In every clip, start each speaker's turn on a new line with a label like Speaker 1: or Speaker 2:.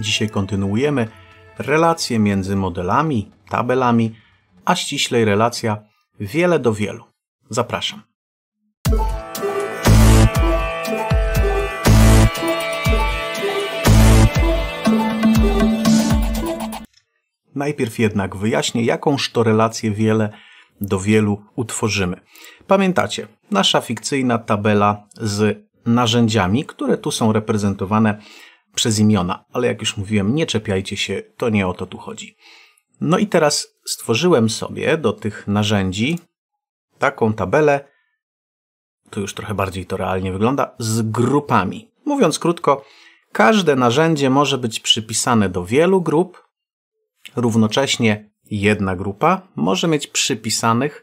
Speaker 1: Dzisiaj kontynuujemy relacje między modelami, tabelami, a ściślej relacja wiele do wielu. Zapraszam. Najpierw jednak wyjaśnię, jakąż to relację wiele do wielu utworzymy. Pamiętacie, nasza fikcyjna tabela z narzędziami, które tu są reprezentowane przez imiona, ale jak już mówiłem, nie czepiajcie się, to nie o to tu chodzi. No i teraz stworzyłem sobie do tych narzędzi taką tabelę, tu już trochę bardziej to realnie wygląda, z grupami. Mówiąc krótko, każde narzędzie może być przypisane do wielu grup, równocześnie jedna grupa może mieć przypisanych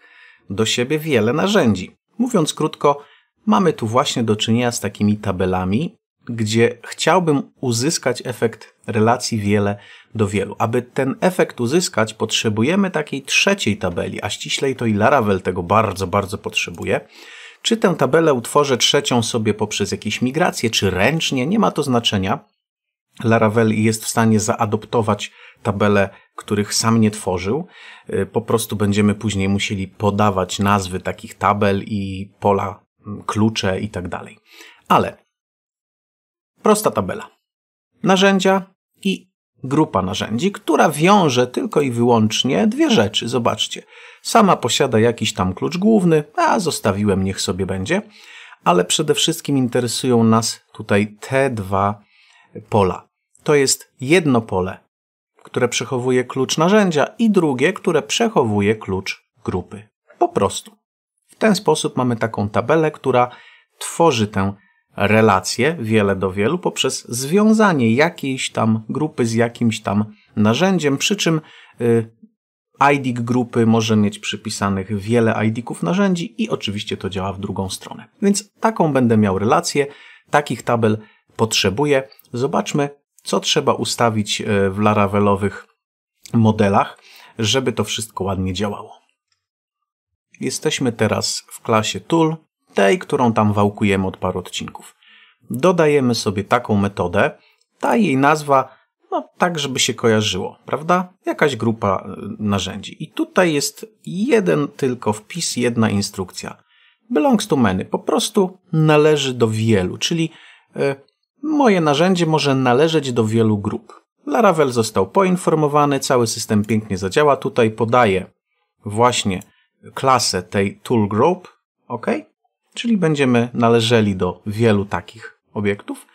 Speaker 1: do siebie wiele narzędzi. Mówiąc krótko, mamy tu właśnie do czynienia z takimi tabelami, gdzie chciałbym uzyskać efekt relacji wiele do wielu. Aby ten efekt uzyskać, potrzebujemy takiej trzeciej tabeli, a ściślej to i Laravel tego bardzo, bardzo potrzebuje. Czy tę tabelę utworzę trzecią sobie poprzez jakieś migracje, czy ręcznie, nie ma to znaczenia. Laravel jest w stanie zaadoptować tabele, których sam nie tworzył. Y, po prostu będziemy później musieli podawać nazwy takich tabel i pola, klucze i tak dalej. Ale Prosta tabela. Narzędzia i grupa narzędzi, która wiąże tylko i wyłącznie dwie rzeczy. Zobaczcie, sama posiada jakiś tam klucz główny, a zostawiłem, niech sobie będzie, ale przede wszystkim interesują nas tutaj te dwa pola. To jest jedno pole, które przechowuje klucz narzędzia i drugie, które przechowuje klucz grupy. Po prostu. W ten sposób mamy taką tabelę, która tworzy tę relacje, wiele do wielu, poprzez związanie jakiejś tam grupy z jakimś tam narzędziem, przy czym y, IDIC grupy może mieć przypisanych wiele idków narzędzi i oczywiście to działa w drugą stronę. Więc taką będę miał relację, takich tabel potrzebuję. Zobaczmy, co trzeba ustawić y, w Laravelowych modelach, żeby to wszystko ładnie działało. Jesteśmy teraz w klasie Tool tej, którą tam wałkujemy od paru odcinków. Dodajemy sobie taką metodę, ta jej nazwa, no tak, żeby się kojarzyło, prawda? Jakaś grupa e, narzędzi. I tutaj jest jeden tylko wpis, jedna instrukcja. Belongs to many, po prostu należy do wielu, czyli y, moje narzędzie może należeć do wielu grup. Laravel został poinformowany, cały system pięknie zadziała. Tutaj podaję właśnie klasę tej tool group, ok? czyli będziemy należeli do wielu takich obiektów.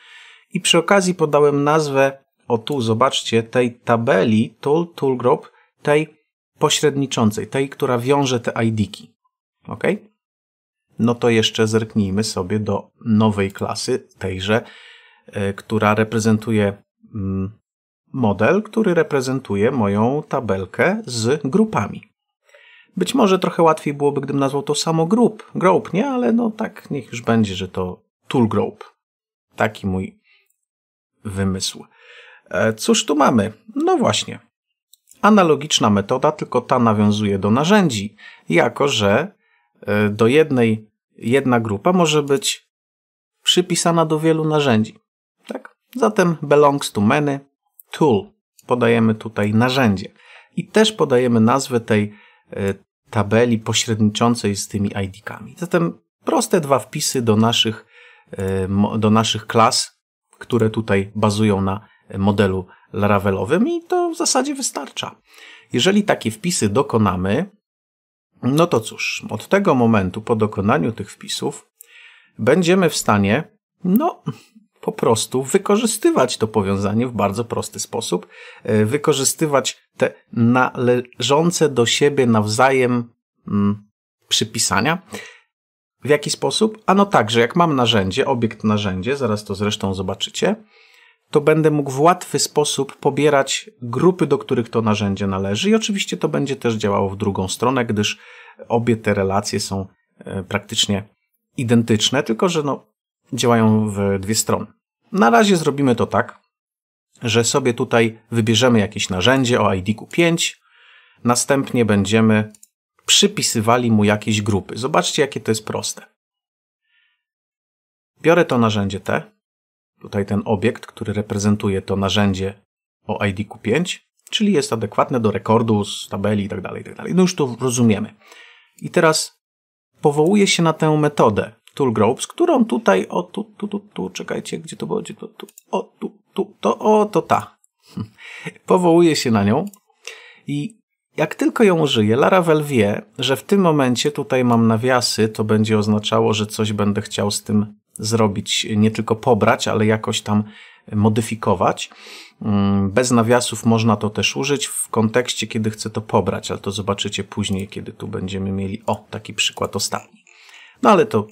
Speaker 1: I przy okazji podałem nazwę, o tu zobaczcie, tej tabeli tool, tool group, tej pośredniczącej, tej, która wiąże te ID-ki. Ok? No to jeszcze zerknijmy sobie do nowej klasy, tejże, e, która reprezentuje mm, model, który reprezentuje moją tabelkę z grupami. Być może trochę łatwiej byłoby, gdybym nazwał to samo grup, group, nie? Ale no tak, niech już będzie, że to tool group. Taki mój wymysł. E, cóż tu mamy? No właśnie. Analogiczna metoda, tylko ta nawiązuje do narzędzi, jako że e, do jednej, jedna grupa może być przypisana do wielu narzędzi. Tak? Zatem belongs to many, tool. Podajemy tutaj narzędzie. I też podajemy nazwę tej E, tabeli pośredniczącej z tymi ID-kami. Zatem proste dwa wpisy do naszych, e, do naszych klas, które tutaj bazują na modelu Laravelowym i to w zasadzie wystarcza. Jeżeli takie wpisy dokonamy, no to cóż, od tego momentu po dokonaniu tych wpisów będziemy w stanie, no, po prostu wykorzystywać to powiązanie w bardzo prosty sposób, e, wykorzystywać te należące do siebie nawzajem mm, przypisania. W jaki sposób? Ano tak, że jak mam narzędzie, obiekt narzędzie, zaraz to zresztą zobaczycie, to będę mógł w łatwy sposób pobierać grupy, do których to narzędzie należy i oczywiście to będzie też działało w drugą stronę, gdyż obie te relacje są e, praktycznie identyczne, tylko że no, działają w dwie strony. Na razie zrobimy to tak, że sobie tutaj wybierzemy jakieś narzędzie o id 5, następnie będziemy przypisywali mu jakieś grupy. Zobaczcie, jakie to jest proste. Biorę to narzędzie T, tutaj ten obiekt, który reprezentuje to narzędzie o id 5, czyli jest adekwatne do rekordu z tabeli itd., tak itd. Tak no już to rozumiemy. I teraz powołuję się na tę metodę tool groups, którą tutaj, o tu, tu, tu, tu, czekajcie, gdzie to było, gdzie to, tu, o tu, tu, to o, to ta. Powołuje się na nią i jak tylko ją użyję, Laravel wie, że w tym momencie tutaj mam nawiasy, to będzie oznaczało, że coś będę chciał z tym zrobić, nie tylko pobrać, ale jakoś tam modyfikować. Mm, bez nawiasów można to też użyć w kontekście, kiedy chcę to pobrać, ale to zobaczycie później, kiedy tu będziemy mieli, o, taki przykład ostatni. No ale to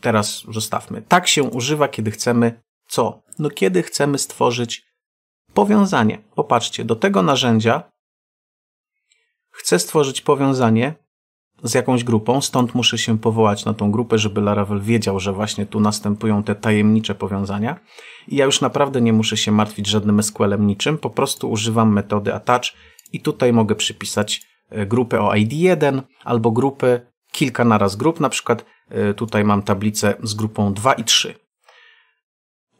Speaker 1: teraz zostawmy. Tak się używa, kiedy chcemy co? No kiedy chcemy stworzyć powiązanie. Popatrzcie, do tego narzędzia chcę stworzyć powiązanie z jakąś grupą, stąd muszę się powołać na tą grupę, żeby Laravel wiedział, że właśnie tu następują te tajemnicze powiązania. I ja już naprawdę nie muszę się martwić żadnym SQL-em niczym, po prostu używam metody attach i tutaj mogę przypisać e, grupę o ID1 albo grupę kilka naraz grup, na przykład e, tutaj mam tablicę z grupą 2 i 3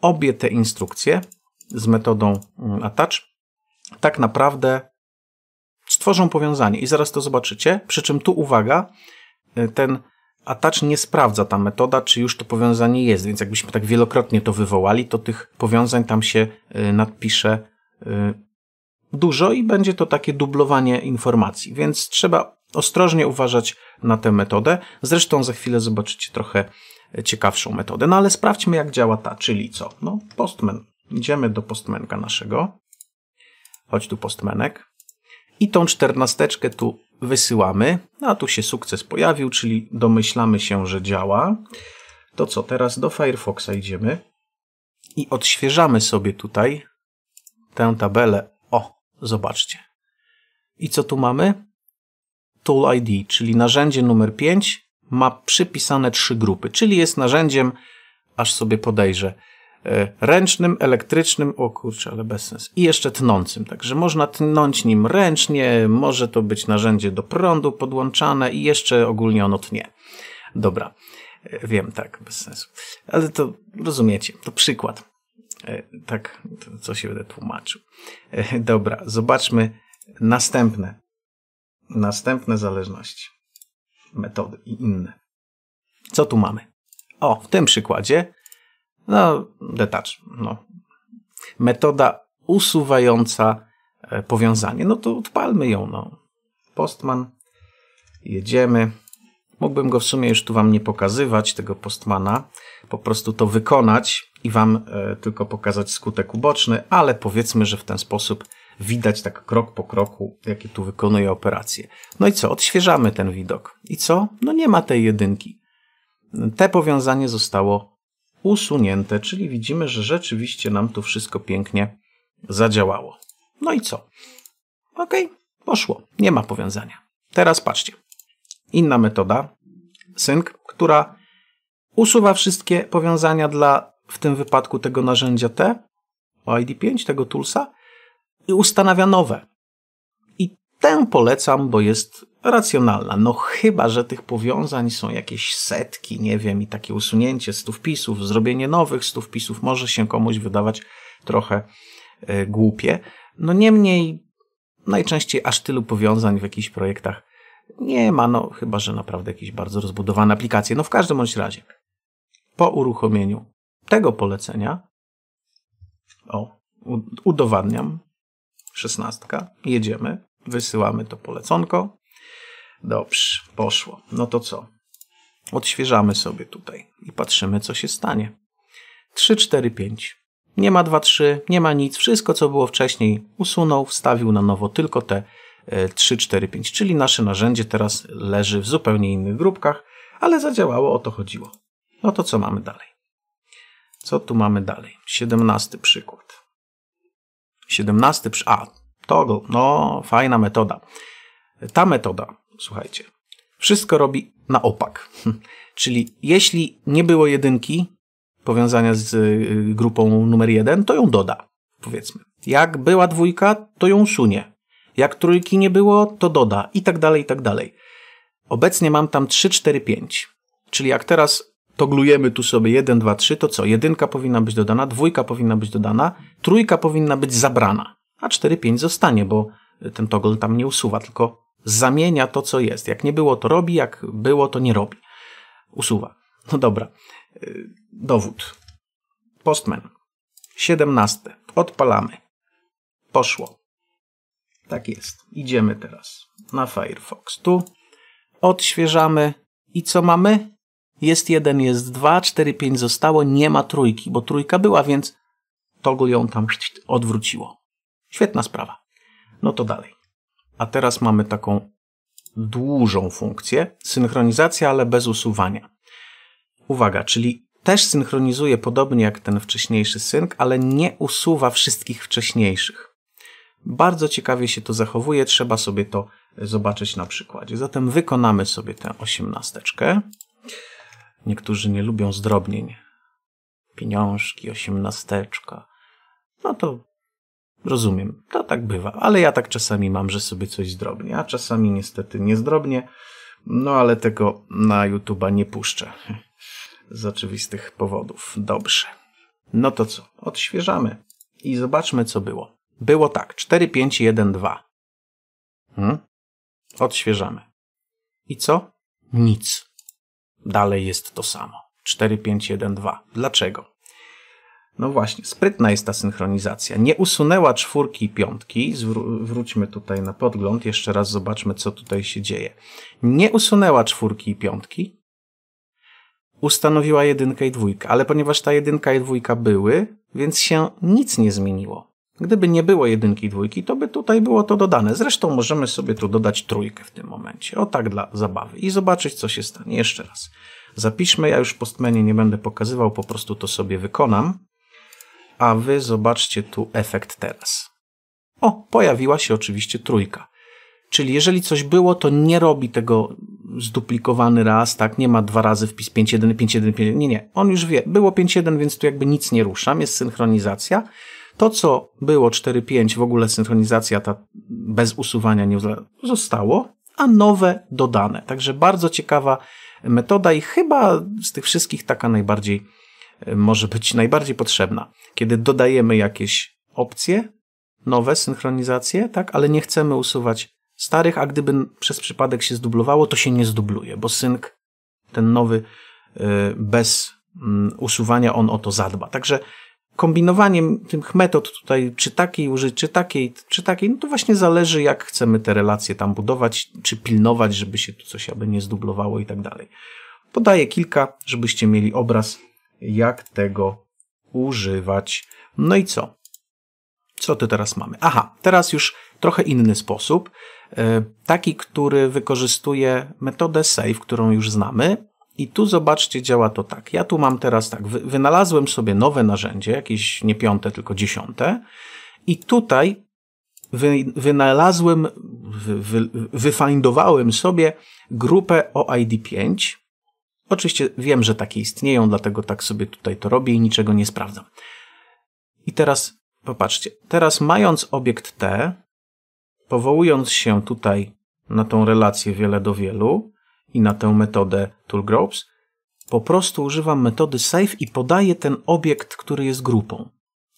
Speaker 1: obie te instrukcje z metodą mm, attach tak naprawdę stworzą powiązanie i zaraz to zobaczycie. Przy czym tu uwaga, y, ten attach nie sprawdza ta metoda, czy już to powiązanie jest, więc jakbyśmy tak wielokrotnie to wywołali, to tych powiązań tam się y, nadpisze y, dużo i będzie to takie dublowanie informacji, więc trzeba ostrożnie uważać na tę metodę. Zresztą za chwilę zobaczycie trochę ciekawszą metodę. No ale sprawdźmy, jak działa ta, czyli co? No, postman. Idziemy do postmenka naszego. Chodź tu postmenek. I tą czternasteczkę tu wysyłamy. No, a tu się sukces pojawił, czyli domyślamy się, że działa. To co, teraz do Firefoxa idziemy i odświeżamy sobie tutaj tę tabelę. O, zobaczcie. I co tu mamy? Tool ID, czyli narzędzie numer 5, ma przypisane trzy grupy, czyli jest narzędziem, aż sobie podejrzę, e, ręcznym, elektrycznym, o kurczę, ale bez sensu, i jeszcze tnącym. Także można tnąć nim ręcznie, może to być narzędzie do prądu podłączane i jeszcze ogólnie ono tnie. Dobra, e, wiem, tak, bez sensu. Ale to rozumiecie, to przykład. E, tak, co się będę tłumaczył. Dobra, zobaczmy następne. Następne zależności metody i inne. Co tu mamy? O, w tym przykładzie, no, detach, no, metoda usuwająca e, powiązanie. No to odpalmy ją, no. Postman, jedziemy. Mógłbym go w sumie już tu wam nie pokazywać, tego postmana, po prostu to wykonać i wam e, tylko pokazać skutek uboczny, ale powiedzmy, że w ten sposób widać tak krok po kroku, jakie tu wykonuje operacje. No i co? Odświeżamy ten widok. I co? No nie ma tej jedynki. Te powiązanie zostało usunięte, czyli widzimy, że rzeczywiście nam tu wszystko pięknie zadziałało. No i co? Ok, poszło. Nie ma powiązania. Teraz patrzcie. Inna metoda, sync, która usuwa wszystkie powiązania dla w tym wypadku tego narzędzia T, o ID5, tego toolsa, i ustanawia nowe. I tę polecam, bo jest racjonalna. No chyba, że tych powiązań są jakieś setki, nie wiem, i takie usunięcie stu wpisów, zrobienie nowych stu wpisów może się komuś wydawać trochę y, głupie. No niemniej najczęściej aż tylu powiązań w jakichś projektach nie ma, no chyba, że naprawdę jakieś bardzo rozbudowane aplikacje. No w każdym bądź razie, po uruchomieniu tego polecenia, o, udowadniam, szesnastka, jedziemy, wysyłamy to poleconko. Dobrze, poszło. No to co? Odświeżamy sobie tutaj i patrzymy, co się stanie. 3, 4, 5. Nie ma 2, 3, nie ma nic. Wszystko, co było wcześniej, usunął, wstawił na nowo tylko te 3, 4, 5, czyli nasze narzędzie teraz leży w zupełnie innych grupkach, ale zadziałało, o to chodziło. No to co mamy dalej? Co tu mamy dalej? 17 przykład. 17. przy A, toggle. No, fajna metoda. Ta metoda, słuchajcie, wszystko robi na opak. Hm. Czyli jeśli nie było jedynki powiązania z y, grupą numer 1, to ją doda, powiedzmy. Jak była dwójka, to ją sunie. Jak trójki nie było, to doda i tak dalej, i tak dalej. Obecnie mam tam 3, 4, 5. Czyli jak teraz toglujemy tu sobie 1, 2, 3, to co? Jedynka powinna być dodana, dwójka powinna być dodana, trójka powinna być zabrana, a 4, 5 zostanie, bo ten toggle tam nie usuwa, tylko zamienia to, co jest. Jak nie było, to robi, jak było, to nie robi. Usuwa. No dobra. Y, dowód. Postman. 17. Odpalamy. Poszło. Tak jest. Idziemy teraz na Firefox. Tu odświeżamy. I co mamy? Jest jeden, jest dwa, cztery, pięć zostało, nie ma trójki, bo trójka była, więc toggle ją tam odwróciło. Świetna sprawa. No to dalej. A teraz mamy taką dłużą funkcję, synchronizacja, ale bez usuwania. Uwaga, czyli też synchronizuje podobnie jak ten wcześniejszy synk, ale nie usuwa wszystkich wcześniejszych. Bardzo ciekawie się to zachowuje, trzeba sobie to zobaczyć na przykładzie. Zatem wykonamy sobie tę osiemnasteczkę. Niektórzy nie lubią zdrobnień. Pieniążki, osiemnasteczka. No to rozumiem, to tak bywa. Ale ja tak czasami mam, że sobie coś zdrobnię, a czasami niestety nie zdrobnię. No ale tego na YouTube'a nie puszczę. Z oczywistych powodów. Dobrze. No to co? Odświeżamy i zobaczmy, co było. Było tak. 4, 5, 1, 2. Hmm? Odświeżamy. I co? Nic dalej jest to samo. 4, 5, 1, 2. Dlaczego? No właśnie, sprytna jest ta synchronizacja. Nie usunęła czwórki i piątki. Zwró- wróćmy tutaj na podgląd, jeszcze raz zobaczmy, co tutaj się dzieje. Nie usunęła czwórki i piątki. Ustanowiła jedynkę i dwójkę, ale ponieważ ta jedynka i dwójka były, więc się nic nie zmieniło. Gdyby nie było jedynki i dwójki, to by tutaj było to dodane. Zresztą możemy sobie tu dodać trójkę w tym momencie. O tak dla zabawy. I zobaczyć, co się stanie. Jeszcze raz. Zapiszmy, ja już w postmenie nie będę pokazywał, po prostu to sobie wykonam. A wy zobaczcie tu efekt teraz. O, pojawiła się oczywiście trójka. Czyli jeżeli coś było, to nie robi tego zduplikowany raz, tak? Nie ma dwa razy wpis 5.1, 5.1, 5.1. Nie, nie. On już wie. Było 5.1, więc tu jakby nic nie ruszam. Jest synchronizacja. To, co było 4.5, w ogóle synchronizacja ta bez usuwania nie zostało, a nowe dodane. Także bardzo ciekawa metoda i chyba z tych wszystkich taka najbardziej e, może być najbardziej potrzebna. Kiedy dodajemy jakieś opcje, nowe synchronizacje, tak, ale nie chcemy usuwać starych, a gdyby przez przypadek się zdublowało, to się nie zdubluje, bo sync ten nowy e, bez mm, usuwania on o to zadba. Także kombinowaniem tych metod tutaj, czy takiej użyć, czy takiej, czy takiej, no to właśnie zależy, jak chcemy te relacje tam budować, czy pilnować, żeby się tu coś aby nie zdublowało i tak dalej. Podaję kilka, żebyście mieli obraz, jak tego używać. No i co? Co ty teraz mamy? Aha, teraz już trochę inny sposób. E, taki, który wykorzystuje metodę save, którą już znamy, i tu zobaczcie, działa to tak. Ja tu mam teraz tak, wynalazłem sobie nowe narzędzie, jakieś nie piąte, tylko dziesiąte. I tutaj wy, wynalazłem, wy, wy, wyfindowałem sobie grupę OID5. Oczywiście wiem, że takie istnieją, dlatego tak sobie tutaj to robię i niczego nie sprawdzam. I teraz popatrzcie, teraz mając obiekt T, powołując się tutaj na tą relację wiele do wielu, i na tę metodę toolgroups, po prostu używam metody save i podaję ten obiekt, który jest grupą.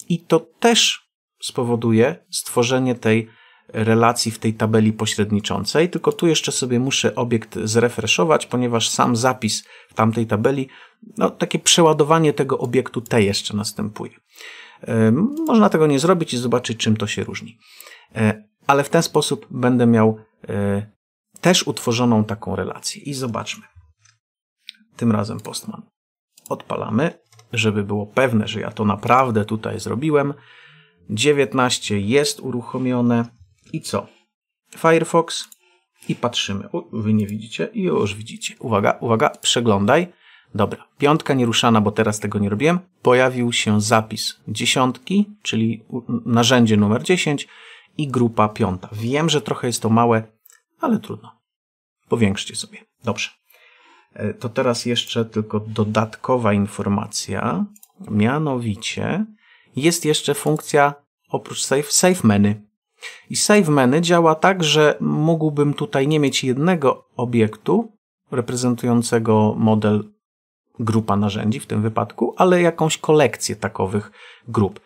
Speaker 1: I to też spowoduje stworzenie tej relacji w tej tabeli pośredniczącej, tylko tu jeszcze sobie muszę obiekt zrefreszować, ponieważ sam zapis w tamtej tabeli, no takie przeładowanie tego obiektu T jeszcze następuje. Yy, można tego nie zrobić i zobaczyć, czym to się różni. Yy, ale w ten sposób będę miał yy, też utworzoną taką relację. I zobaczmy. Tym razem Postman. Odpalamy, żeby było pewne, że ja to naprawdę tutaj zrobiłem. 19 jest uruchomione. I co? Firefox i patrzymy. U, wy nie widzicie? I już widzicie. Uwaga, uwaga, przeglądaj. Dobra, piątka nieruszana, bo teraz tego nie robiłem. Pojawił się zapis dziesiątki, czyli narzędzie numer 10 i grupa piąta. Wiem, że trochę jest to małe, ale trudno. Powiększcie sobie. Dobrze. E, to teraz jeszcze tylko dodatkowa informacja. Mianowicie jest jeszcze funkcja oprócz save, save menu. I save menu działa tak, że mógłbym tutaj nie mieć jednego obiektu reprezentującego model grupa narzędzi w tym wypadku, ale jakąś kolekcję takowych grup.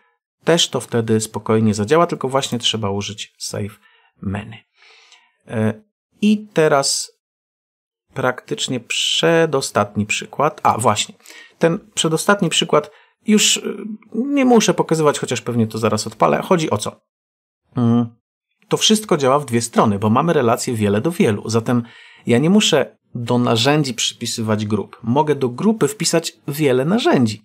Speaker 1: Też to wtedy spokojnie zadziała, tylko właśnie trzeba użyć save menu. E, i teraz praktycznie przedostatni przykład. A, właśnie. Ten przedostatni przykład już y, nie muszę pokazywać, chociaż pewnie to zaraz odpalę. Chodzi o co? Mm. To wszystko działa w dwie strony, bo mamy relacje wiele do wielu. Zatem ja nie muszę do narzędzi przypisywać grup. Mogę do grupy wpisać wiele narzędzi.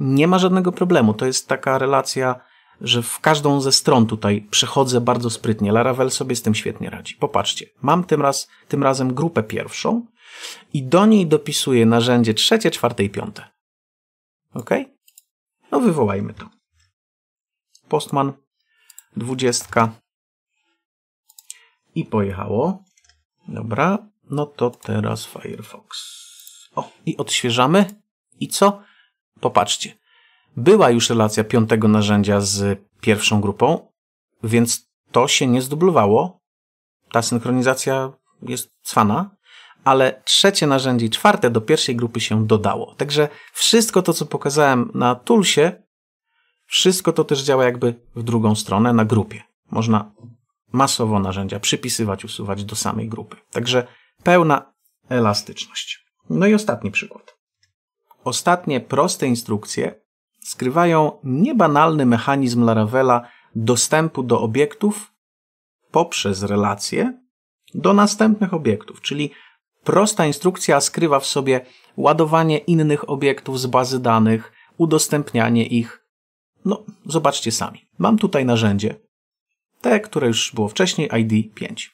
Speaker 1: Nie ma żadnego problemu. To jest taka relacja że w każdą ze stron tutaj przechodzę bardzo sprytnie. Laravel sobie z tym świetnie radzi. Popatrzcie, mam tym, raz, tym razem grupę pierwszą i do niej dopisuję narzędzie trzecie, czwarte i piąte. OK? No wywołajmy to. Postman, dwudziestka i pojechało. Dobra, no to teraz Firefox. O, i odświeżamy. I co? Popatrzcie była już relacja piątego narzędzia z pierwszą grupą, więc to się nie zdublowało. Ta synchronizacja jest cwana, ale trzecie narzędzie i czwarte do pierwszej grupy się dodało. Także wszystko to, co pokazałem na Toolsie, wszystko to też działa jakby w drugą stronę, na grupie. Można masowo narzędzia przypisywać, usuwać do samej grupy. Także pełna elastyczność. No i ostatni przykład. Ostatnie proste instrukcje skrywają niebanalny mechanizm Laravela dostępu do obiektów poprzez relacje do następnych obiektów, czyli prosta instrukcja skrywa w sobie ładowanie innych obiektów z bazy danych, udostępnianie ich. No, zobaczcie sami. Mam tutaj narzędzie. Te, które już było wcześniej, ID 5.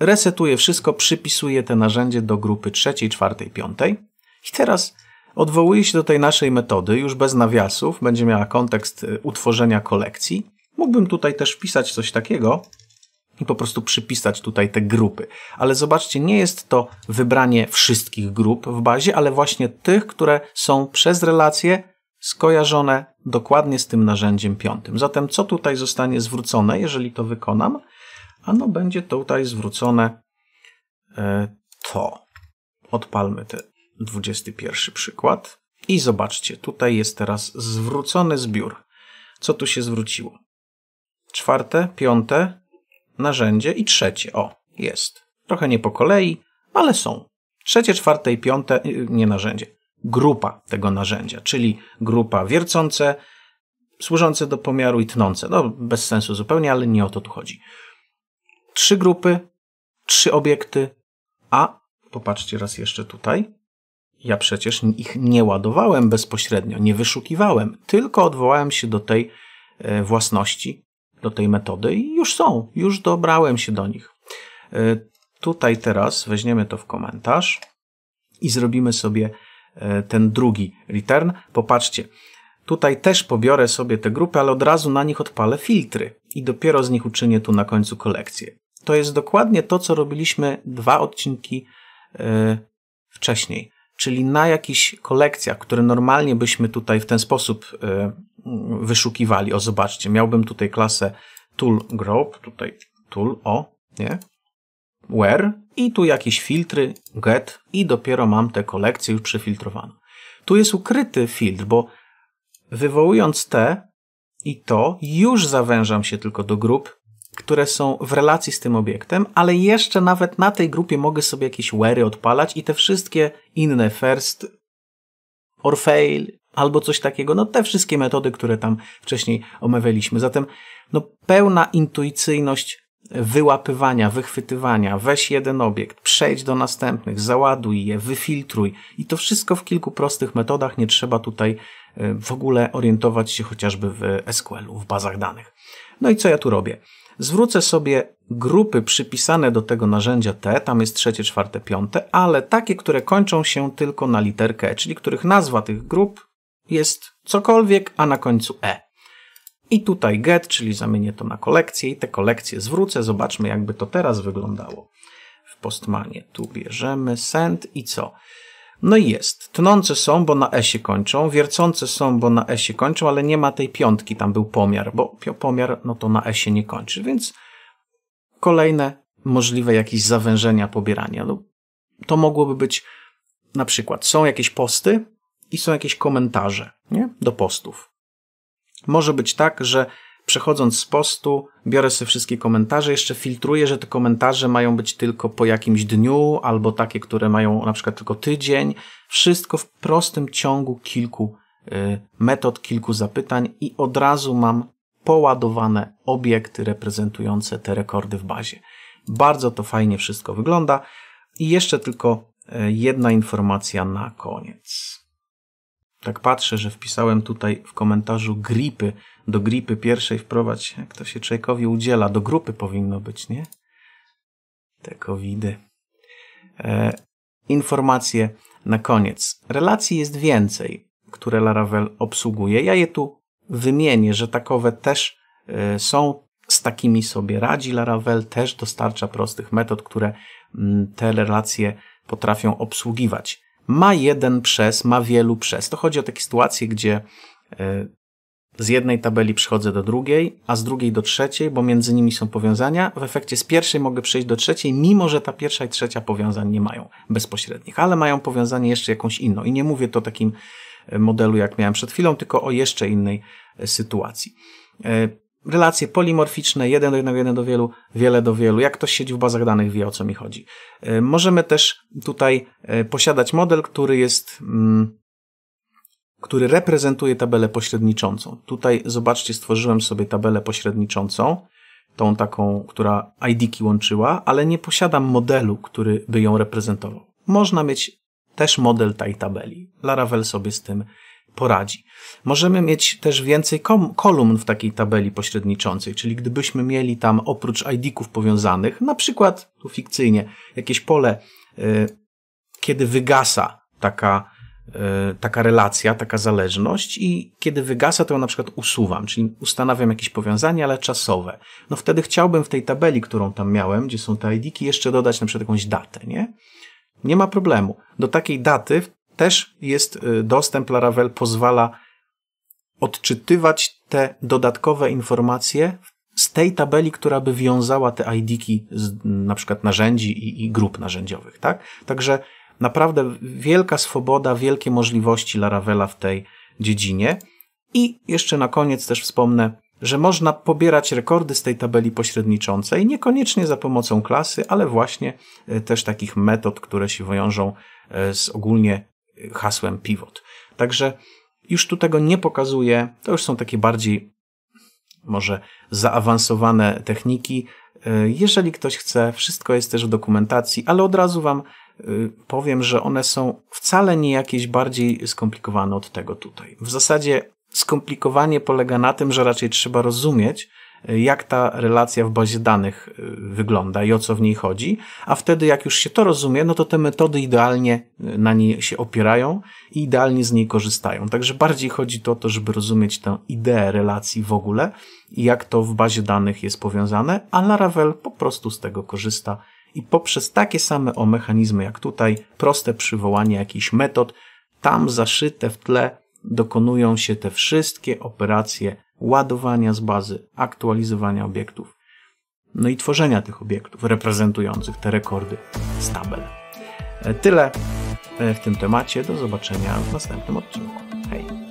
Speaker 1: Resetuję wszystko, przypisuję te narzędzie do grupy trzeciej, czwartej, piątej. I teraz odwołuje się do tej naszej metody, już bez nawiasów, będzie miała kontekst y, utworzenia kolekcji. Mógłbym tutaj też wpisać coś takiego i po prostu przypisać tutaj te grupy. Ale zobaczcie, nie jest to wybranie wszystkich grup w bazie, ale właśnie tych, które są przez relacje skojarzone dokładnie z tym narzędziem piątym. Zatem co tutaj zostanie zwrócone, jeżeli to wykonam? Ano będzie tutaj zwrócone e, to. Odpalmy te 21 przykład. I zobaczcie, tutaj jest teraz zwrócony zbiór. Co tu się zwróciło? Czwarte, piąte, narzędzie i trzecie. O, jest. Trochę nie po kolei, ale są. Trzecie, czwarte i piąte, y, nie narzędzie, grupa tego narzędzia, czyli grupa wiercące, służące do pomiaru i tnące. No, bez sensu zupełnie, ale nie o to tu chodzi. Trzy grupy, trzy obiekty, a popatrzcie raz jeszcze tutaj. Ja przecież ich nie ładowałem bezpośrednio, nie wyszukiwałem, tylko odwołałem się do tej e, własności, do tej metody i już są, już dobrałem się do nich. E, tutaj teraz weźmiemy to w komentarz i zrobimy sobie e, ten drugi return. Popatrzcie, tutaj też pobiorę sobie te grupy, ale od razu na nich odpalę filtry i dopiero z nich uczynię tu na końcu kolekcję. To jest dokładnie to, co robiliśmy dwa odcinki wcześniej czyli na jakichś kolekcjach, które normalnie byśmy tutaj w ten sposób e, wyszukiwali. O, zobaczcie, miałbym tutaj klasę tool group, tutaj tool, o, nie? Where i tu jakieś filtry, get i dopiero mam tę kolekcję już przefiltrowane. Tu jest ukryty filtr, bo wywołując te i to, już zawężam się tylko do grup które są w relacji z tym obiektem, ale jeszcze nawet na tej grupie mogę sobie jakieś wery odpalać i te wszystkie inne first, or fail, albo coś takiego, no te wszystkie metody, które tam wcześniej omawialiśmy. Zatem no, pełna intuicyjność wyłapywania, wychwytywania, weź jeden obiekt, przejdź do następnych, załaduj je, wyfiltruj i to wszystko w kilku prostych metodach, nie trzeba tutaj e, w ogóle orientować się chociażby w SQL-u, w bazach danych. No i co ja tu robię? Zwrócę sobie grupy przypisane do tego narzędzia T, tam jest trzecie, czwarte, piąte, ale takie, które kończą się tylko na literkę E, czyli których nazwa tych grup jest cokolwiek, a na końcu E. I tutaj get, czyli zamienię to na kolekcję i te kolekcje zwrócę. Zobaczmy, jakby to teraz wyglądało w Postmanie. Tu bierzemy send i co? No i jest. Tnące są, bo na E się kończą, wiercące są, bo na E się kończą, ale nie ma tej piątki, tam był pomiar, bo pomiar no to na E się nie kończy, więc kolejne możliwe jakieś zawężenia pobierania. No, to mogłoby być na przykład są jakieś posty i są jakieś komentarze nie? do postów. Może być tak, że przechodząc z postu, biorę sobie wszystkie komentarze, jeszcze filtruję, że te komentarze mają być tylko po jakimś dniu, albo takie, które mają na przykład tylko tydzień. Wszystko w prostym ciągu kilku y, metod, kilku zapytań i od razu mam poładowane obiekty reprezentujące te rekordy w bazie. Bardzo to fajnie wszystko wygląda. I jeszcze tylko y, jedna informacja na koniec tak patrzę, że wpisałem tutaj w komentarzu gripy. Do gripy pierwszej wprowadź, jak to się człowiekowi udziela. Do grupy powinno być, nie? Te covidy. E, informacje na koniec. Relacji jest więcej, które Laravel obsługuje. Ja je tu wymienię, że takowe też e, są. Z takimi sobie radzi Laravel, też dostarcza prostych metod, które mm, te relacje potrafią obsługiwać ma jeden przez, ma wielu przez. To chodzi o takie sytuacje, gdzie e, z jednej tabeli przychodzę do drugiej, a z drugiej do trzeciej, bo między nimi są powiązania. W efekcie z pierwszej mogę przejść do trzeciej, mimo że ta pierwsza i trzecia powiązań nie mają bezpośrednich, ale mają powiązanie jeszcze jakąś inną. I nie mówię to takim e, modelu, jak miałem przed chwilą, tylko o jeszcze innej e, sytuacji relacje polimorficzne, jeden do jednego, jeden do wielu, wiele do wielu. Jak ktoś siedzi w bazach danych, wie o co mi chodzi. E, możemy też tutaj e, posiadać model, który jest, mm, który reprezentuje tabelę pośredniczącą. Tutaj, zobaczcie, stworzyłem sobie tabelę pośredniczącą, tą taką, która id łączyła, ale nie posiadam modelu, który by ją reprezentował. Można mieć też model tej tabeli. Laravel sobie z tym poradzi. Możemy mieć też więcej kolumn w takiej tabeli pośredniczącej, czyli gdybyśmy mieli tam oprócz ID-ków powiązanych, na przykład tu fikcyjnie, jakieś pole, y, kiedy wygasa taka, y, taka relacja, taka zależność i kiedy wygasa, to ją na przykład usuwam, czyli ustanawiam jakieś powiązanie, ale czasowe. No wtedy chciałbym w tej tabeli, którą tam miałem, gdzie są te ID-ki, jeszcze dodać na przykład jakąś datę, nie? Nie ma problemu. Do takiej daty też jest y, dostęp, Laravel pozwala odczytywać te dodatkowe informacje z tej tabeli, która by wiązała te ID-ki z na przykład narzędzi i, i grup narzędziowych, tak? Także naprawdę wielka swoboda, wielkie możliwości Laravela w tej dziedzinie. I jeszcze na koniec też wspomnę, że można pobierać rekordy z tej tabeli pośredniczącej, niekoniecznie za pomocą klasy, ale właśnie y, też takich metod, które się wiążą y, z ogólnie hasłem pivot. Także już tu tego nie pokazuje. To już są takie bardziej może zaawansowane techniki. Y, jeżeli ktoś chce, wszystko jest też w dokumentacji, ale od razu Wam y, powiem, że one są wcale nie jakieś bardziej skomplikowane od tego tutaj. W zasadzie skomplikowanie polega na tym, że raczej trzeba rozumieć, jak ta relacja w bazie danych y, wygląda i o co w niej chodzi, a wtedy jak już się to rozumie, no to te metody idealnie y, na niej się opierają i idealnie z niej korzystają. Także bardziej chodzi to o to, żeby rozumieć tę ideę relacji w ogóle i jak to w bazie danych jest powiązane, a Laravel po prostu z tego korzysta i poprzez takie same o mechanizmy jak tutaj, proste przywołanie jakichś metod, tam zaszyte w tle dokonują się te wszystkie operacje ładowania z bazy, aktualizowania obiektów, no i tworzenia tych obiektów reprezentujących te rekordy z tabel. E, tyle e, w tym temacie. Do zobaczenia w następnym odcinku. Hej!